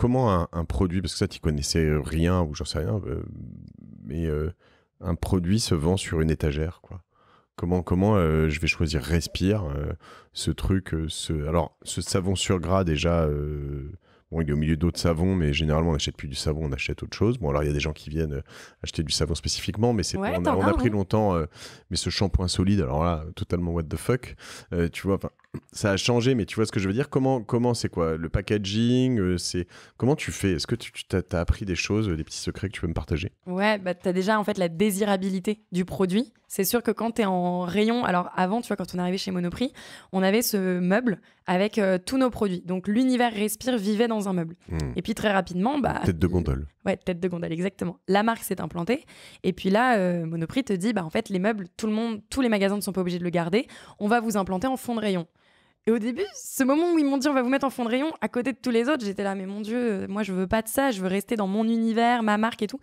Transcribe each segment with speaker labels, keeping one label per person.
Speaker 1: comment un, produit, parce que ça, tu connaissais euh, rien ou j'en sais rien, euh, mais euh, un produit se vend sur une étagère, quoi. Comment, comment je vais choisir Respire, ce truc, ce, alors ce savon sur gras déjà, Bon, il est au milieu d'autres savons, mais généralement, on n'achète plus du savon, on achète autre chose. Bon, alors, il y a des gens qui viennent euh, acheter du savon spécifiquement, mais c'est on, a, pris longtemps, euh, mais ce shampoing solide, alors là, totalement what the fuck. Euh, tu vois, ça a changé, mais tu vois ce que je veux dire Comment comment c'est quoi Le packaging c'est Comment tu fais Est-ce que tu, as, appris des choses, des petits secrets que tu peux me partager
Speaker 2: Ouais, bah, tu as déjà en fait la désirabilité du produit. C'est sûr que quand tu es en rayon, alors avant, tu vois, quand on arrivait chez Monoprix, on avait ce meuble avec tous nos produits. Donc l'univers respire vivait dans un meuble. Hmm. Et puis très rapidement, bah, tête de gondole. Ouais, tête de gondole, exactement. La marque s'est implantée. Et puis là, euh, Monoprix te dit, bah en fait, les meubles, tout le monde, tous les magasins ne sont pas obligés de le garder. On va vous implanter en fond de rayon. Et au début, ce moment où ils m'ont dit on va vous mettre en fond de rayon à côté de tous les autres, j'étais là mais mon dieu, euh, moi je veux pas de ça, je veux rester dans mon univers, ma marque et tout.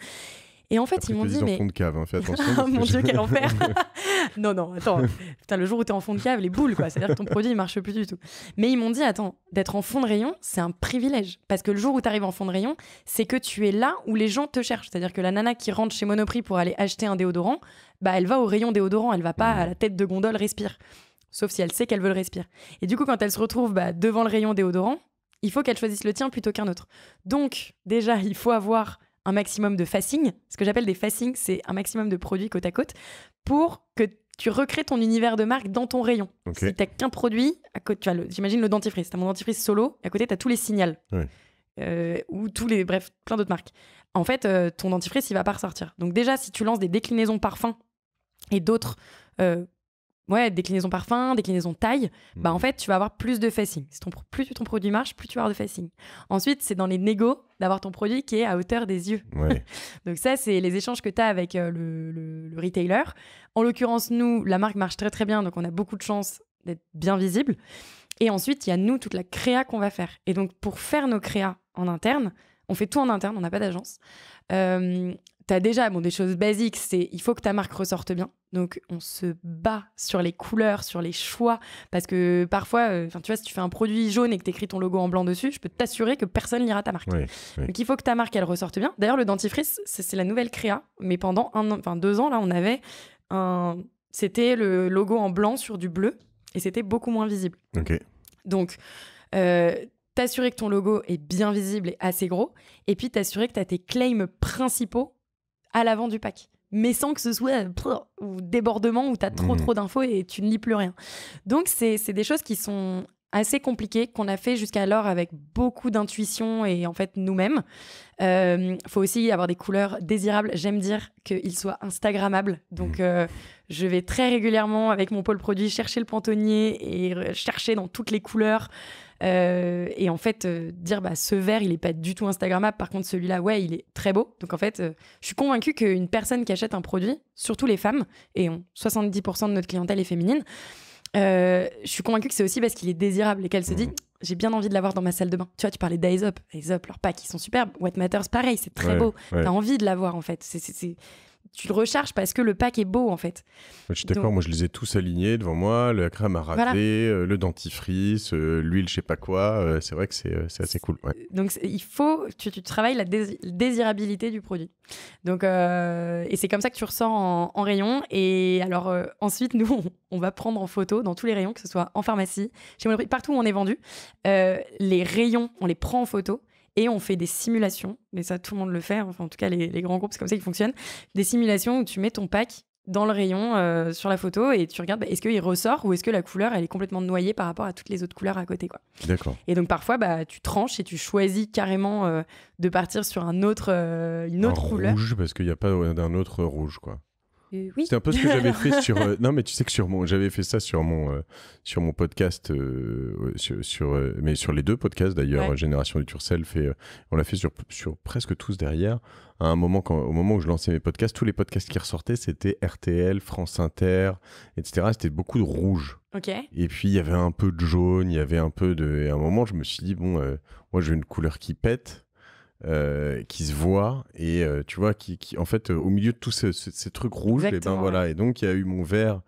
Speaker 2: Et en fait, ils m'ont dit. Mais... en fond de cave, hein,
Speaker 1: fais Mon Dieu, quel enfer
Speaker 2: Non, non, attends. Putain, le jour où t'es en fond de cave, les boules, quoi. C'est-à-dire que ton produit, il marche plus du tout. Mais ils m'ont dit, attends, d'être en fond de rayon, c'est un privilège. Parce que le jour où t'arrives en fond de rayon, c'est que tu es là où les gens te cherchent. C'est-à-dire que la nana qui rentre chez Monoprix pour aller acheter un déodorant, bah, elle va au rayon déodorant, elle va pas à mmh. la tête de gondole respire. Sauf si elle sait qu'elle veut le respire. Et du coup, quand elle se retrouve bah, devant le rayon déodorant, il faut qu'elle choisisse le tien plutôt qu'un autre. Donc, déjà, il faut avoir un maximum de facings. Ce que j'appelle des facings, c'est un maximum de produits côte à côte pour que tu recrées ton univers de marque dans ton rayon. Si tu n'as qu'un produit, à côté, tu as j'imagine le dentifrice, tu as mon dentifrice solo, à côté, tu as tous les Signals euh, ou tous les, bref, plein d'autres marques. En fait, euh, ton dentifrice, il va pas ressortir. Donc déjà, si tu lances des déclinaisons parfums et d'autres euh, ouais, déclinaison parfum, déclinaison taille, bah en mhm. fait, tu vas avoir plus de facing. ton, plus ton produit marche, plus tu vas avoir de facing. Ensuite, c'est dans les négos d'avoir ton produit qui est à hauteur des yeux. Donc ça, c'est les échanges que tu as avec euh, le, retailer. En l'occurrence, nous, la marque marche très très bien, donc on a beaucoup de chance d'être bien visible. Et ensuite, il y a nous, toute la créa qu'on va faire. Et donc, pour faire nos créas en interne, on fait tout en interne, on n'a pas d'agence. Euh, as déjà bon, des choses basiques, c'est il faut que ta marque ressorte bien. Donc on se bat sur les couleurs, sur les choix, parce que parfois, euh, enfin tu vois, si tu fais un produit jaune et que tu écris ton logo en blanc dessus, je peux t'assurer que personne lira ta marque.
Speaker 1: Donc
Speaker 2: il faut que ta marque, elle ressorte bien. D'ailleurs, le dentifrice, c'est la nouvelle créa, mais pendant un enfin deux ans, là, on avait un... C'était le logo en blanc sur du bleu, et c'était beaucoup moins visible. Donc... Euh, t'assurer que ton logo est bien visible et assez gros, et puis t'assurer que tu as tes claims principaux à l'avant du pack mais sans que ce soit ou débordement où tu as trop mmh. trop d'infos et tu ne lis plus rien. Donc c'est des choses qui sont assez compliqué qu'on a fait jusqu'alors avec beaucoup d'intuition et en fait nous-mêmes. Il euh, faut aussi avoir des couleurs désirables. J'aime dire qu'il soit instagrammable. Donc mm. euh, je vais très régulièrement avec mon pôle produit chercher le pantonnier et chercher dans toutes les couleurs. Euh, et en fait, dire bah, ce vert il n'est pas du tout Instagrammable. Par contre, celui-là, ouais, il est très beau. Donc en fait, je suis convaincue qu'une personne qui achète un produit, surtout les femmes, et 70% de notre clientèle est féminine, euh, je suis convaincue que c'est aussi parce qu'il est désirable et qu'elle se dit mhm. j'ai bien envie de l'avoir dans ma salle de bain. Tu vois, tu parlais d'Aesop. Aesop, leurs packs, ils sont superbes. What Matters, pareil, c'est très beau. T'as envie de l'avoir en fait. C'est tu le recharges parce que le pack est beau en fait.
Speaker 1: Je suis d'accord, moi je les ai tous alignés devant moi, la crème à râper, euh, le dentifrice, euh, l'huile je sais pas quoi, euh, c'est vrai que c'est assez cool.
Speaker 2: Donc il faut, tu, tu travailles la désirabilité du produit. Donc, et c'est comme ça que tu ressors en, rayon. Et alors ensuite, nous, on, va prendre en photo dans tous les rayons, que ce soit en pharmacie, chez Monoprix, partout où on est vendu, les rayons, on les prend en photo et on fait des simulations, mais ça tout le monde le fait, enfin en tout cas les, grands groupes, c'est comme ça qu'ils fonctionnent, des simulations où tu mets ton pack dans le rayon euh, sur la photo et tu regardes bah, est-ce qu'il ressort ou est-ce que la couleur elle est complètement noyée par rapport à toutes les autres couleurs à côté quoi. D'accord. Et donc parfois bah tu tranches et tu choisis carrément euh, de partir sur un autre euh, une autre couleur.
Speaker 1: Rouge parce qu'il n'y a pas d'un autre rouge quoi.
Speaker 2: Euh, C'est un peu ce que j'avais fait sur. Euh,
Speaker 1: non, mais tu sais que sur mon, j'avais fait ça sur mon, euh, sur mon podcast, sur, mais sur les deux podcasts d'ailleurs, Génération du Turself et on l'a fait sur, sur presque tous derrière. À un moment, quand, au moment où je lançais mes podcasts, tous les podcasts qui ressortaient, c'était RTL, France Inter, etc. C'était beaucoup de rouge. Et puis il y avait un peu de jaune, il y avait un peu de. Et à un moment, je me suis dit bon, moi, j'ai une couleur qui pète. Euh, qui se voit et euh, tu vois qui, qui en fait euh, au milieu de tous ces trucs rouges et eh ben voilà et donc il y a eu mon verre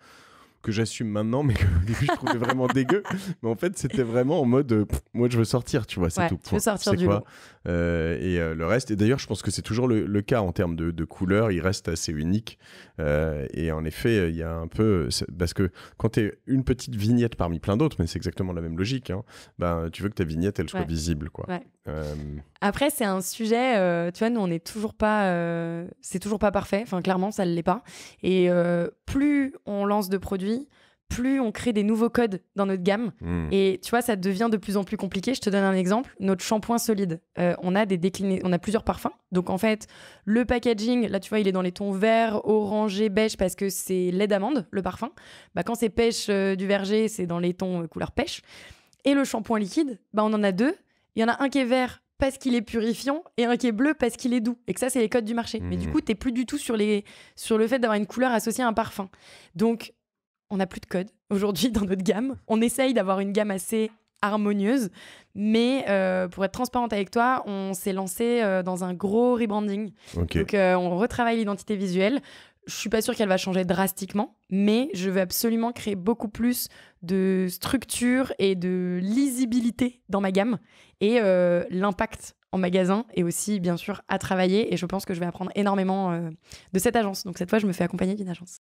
Speaker 1: que j'assume maintenant, mais que au début je trouvais vraiment dégueu. Mais en fait, c'était vraiment en mode, euh, moi je veux sortir, tu vois, c'est tout. Tu veux sortir du quoi. Euh, et euh, le reste, et d'ailleurs, je pense que c'est toujours le, cas en termes de, de couleurs, il reste assez unique. et en effet, il y a un peu, parce que quand tu es une petite vignette parmi plein d'autres, mais c'est exactement la même logique, hein, ben, tu veux que ta vignette, elle soit visible, quoi.
Speaker 2: Après, c'est un sujet, tu vois, nous on n'est toujours pas, c'est toujours pas parfait, enfin clairement ça ne l'est pas. Et plus on lance de produits, plus on crée des nouveaux codes dans notre gamme. Hmm. Et tu vois, ça devient de plus en plus compliqué. Je te donne un exemple. Notre shampoing solide, euh, on a des déclinés, on a plusieurs parfums. Donc en fait, le packaging, là tu vois, il est dans les tons vert, orangé, beige parce que c'est lait d'amande, le parfum. Bah, quand c'est pêche euh, du verger, c'est dans les tons euh, couleur pêche. Et le shampoing liquide, bah, on en a deux. Il y en a un qui est vert parce qu'il est purifiant et un qui est bleu parce qu'il est doux. Et que ça, c'est les codes du marché. Mais du hmm. coup, t'es plus du tout sur, les, sur le fait d'avoir une couleur associée à un parfum. Donc, on n'a plus de code aujourd'hui dans notre gamme. On essaye d'avoir une gamme assez harmonieuse, mais euh, pour être transparente avec toi, on s'est lancé euh, dans un gros rebranding. Donc euh, on retravaille l'identité visuelle. Je ne suis pas sûre qu'elle va changer drastiquement, mais je veux absolument créer beaucoup plus de structure et de lisibilité dans ma gamme et l'impact en magasin est aussi bien sûr à travailler. Et je pense que je vais apprendre énormément de cette agence. Donc cette fois, je me fais accompagner d'une agence.